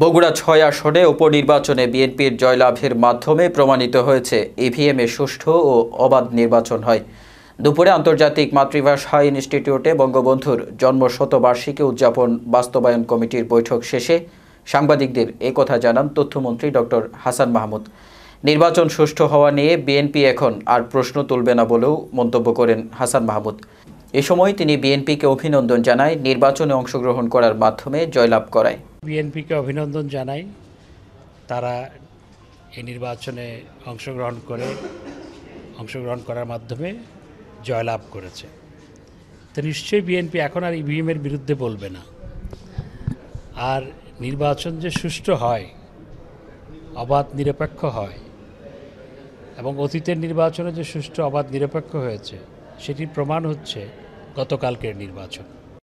বগুড়া ছয় আসনে উপনির্বাচনে বিএনপির জয়লাভের মাধ্যমে প্রমাণিত হয়েছে ইভিএমে সুষ্ঠু ও অবাধ নির্বাচন হয় দুপুরে আন্তর্জাতিক মাতৃভাষা ইনস্টিটিউটে বঙ্গবন্ধুর জন্ম শতবার্ষিকী উদযাপন বাস্তবায়ন কমিটির বৈঠক শেষে সাংবাদিকদের কথা জানান তথ্যমন্ত্রী ডক্টর হাসান মাহমুদ নির্বাচন সুষ্ঠু হওয়া নিয়ে বিএনপি এখন আর প্রশ্ন তুলবে না বলেও মন্তব্য করেন হাসান মাহমুদ এ সময় তিনি বিএনপিকে অভিনন্দন জানায় নির্বাচনে অংশগ্রহণ করার মাধ্যমে জয়লাভ করায় বিএনপিকে অভিনন্দন জানাই তারা এই নির্বাচনে অংশগ্রহণ করে অংশগ্রহণ করার মাধ্যমে জয়লাভ করেছে তো নিশ্চয়ই বিএনপি এখন আর ইভিএমের বিরুদ্ধে বলবে না আর নির্বাচন যে সুষ্ঠু হয় অবাধ নিরপেক্ষ হয় এবং অতীতের নির্বাচনে যে সুষ্ঠু অবাধ নিরপেক্ষ হয়েছে সেটির প্রমাণ হচ্ছে গতকালকের নির্বাচন